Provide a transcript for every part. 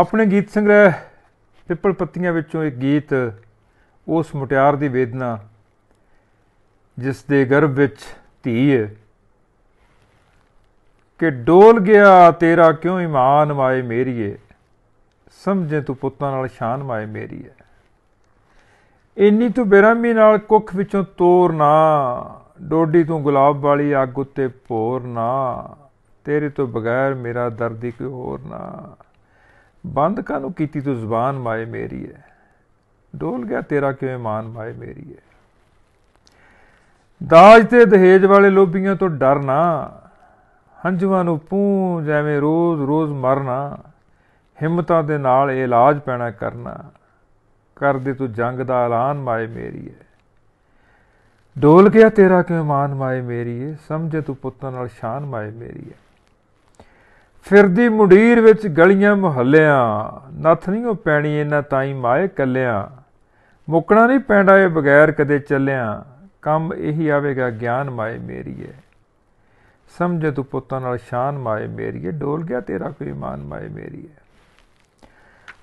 ਆਪਣੇ ਗੀਤ ਸੰਗ੍ਰਹਿ ਪਿੱਪਲ ਪੱਤੀਆਂ ਵਿੱਚੋਂ ਇੱਕ ਗੀਤ ਉਸ ਮੁਟਿਆਰ ਦੀ ਵੇਦਨਾ ਜਿਸ ਦੇ ਗਰਭ ਵਿੱਚ ਧੀ ਹੈ ਕਿ ਡੋਲ ਗਿਆ ਤੇਰਾ ਕਿਉਂ ਇਮਾਨ ਮਾਏ ਮੇਰੀਏ ਸਮਝੇ ਤੂੰ ਪੁੱਤਾਂ ਨਾਲ ਸ਼ਾਨ ਮਾਏ ਮੇਰੀਏ ਇੰਨੀ ਤੂੰ ਬੇਰਮੀ ਨਾਲ ਕੁੱਖ ਵਿੱਚੋਂ ਤੋਰ ਨਾ ਡੋਡੀ ਤੂੰ ਗੁਲਾਬ ਵਾਲੀ ਅੱਗ ਉੱਤੇ ਪੋਰ ਨਾ ਤੇਰੇ ਤੋਂ ਬਗੈਰ ਮੇਰਾ ਦਰਦ ਹੀ ਕੋਈ ਹੋਰ ਨਾ ਬੰਦ ਕਾਨੂੰ ਕੀਤੀ ਤੂੰ ਜ਼ੁਬਾਨ ਮਾਏ ਮੇਰੀ ਹੈ ਡੋਲ ਗਿਆ ਤੇਰਾ ਕਿਵੇਂ ਮਾਨ ਮਾਏ ਮੇਰੀ ਹੈ ਦਾਜ ਤੇ ਦਹੇਜ ਵਾਲੇ ਲੋਭੀਆਂ ਤੋਂ ਡਰਨਾ ਹੰਝੂਆਂ ਨੂੰ ਪੂੰਝ ਐਵੇਂ ਰੋਜ਼-ਰੋਜ਼ ਮਰਨਾ ਹਿੰਮਤਾਂ ਦੇ ਨਾਲ ਇਲਾਜ ਪੈਣਾ ਕਰਨਾ ਕਰ ਦੇ ਤੂੰ ਜੰਗ ਦਾ ਐਲਾਨ ਮਾਏ ਮੇਰੀ ਹੈ ਡੋਲ ਗਿਆ ਤੇਰਾ ਕਿਵੇਂ ਮਾਨ ਮਾਏ ਮੇਰੀ ਏ ਸਮਝੇ ਤੂੰ ਪੁੱਤਾਂ ਨਾਲ ਸ਼ਾਨ ਮਾਏ ਮੇਰੀ ਏ ਫਿਰਦੀ ਮੁੰਡੀਰ ਵਿੱਚ ਗਲੀਆਂ ਮੁਹੱਲਿਆਂ ਨੱਥ ਨਹੀਂ ਉਹ ਪੈਣੀ ਇਹਨਾਂ ਤਾਈ ਮਾਏ ਕੱਲਿਆਂ ਮੁੱਕਣਾ ਨਹੀਂ ਪੈਂਦਾ ਇਹ ਬਗੈਰ ਕਦੇ ਚੱਲਿਆਂ ਕੰਮ ਇਹੀ ਆਵੇਗਾ ਗਿਆਨ ਮਾਏ ਮੇਰੀਏ ਸਮਝੇ ਤੂੰ ਪੁੱਤਾਂ ਨਾਲ ਸ਼ਾਨ ਮਾਏ ਮੇਰੀਏ ਡੋਲ ਗਿਆ ਤੇਰਾ ਕੋਈ ਇਮਾਨ ਮਾਏ ਮੇਰੀਏ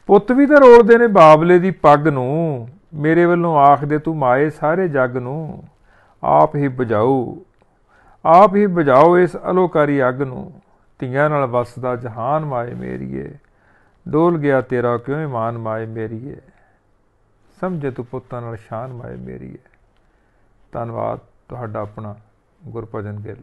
ਪੁੱਤ ਵੀ ਤਾਂ ਰੋਲਦੇ ਨੇ ਬਾਬਲੇ ਦੀ ਪੱਗ ਨੂੰ ਮੇਰੇ ਵੱਲੋਂ ਆਖਦੇ ਤੂੰ ਮਾਏ ਸਾਰੇ ਜੱਗ ਨੂੰ ਆਪ ਹੀ ਬੁਝਾਓ ਆਪ ਹੀ ਬੁਝਾਓ ਇਸ ਅਲੋਕਾਰੀ ਅੱਗ ਨੂੰ ਧੀਆਂ ਨਾਲ ਵਸਦਾ ਜਹਾਨ ਮਾਏ ਮੇਰੀਏ ਡੋਲ ਗਿਆ ਤੇਰਾ ਕਿਉਂ ਇਮਾਨ ਮਾਏ ਮੇਰੀਏ ਸਮਝੇ ਤੂੰ ਪੁੱਤਾਂ ਨਾਲ ਸ਼ਾਨ ਮਾਏ ਮੇਰੀਏ ਧੰਨਵਾਦ ਤੁਹਾਡਾ ਆਪਣਾ ਗੁਰਪਜਨ ਗਿੱਲ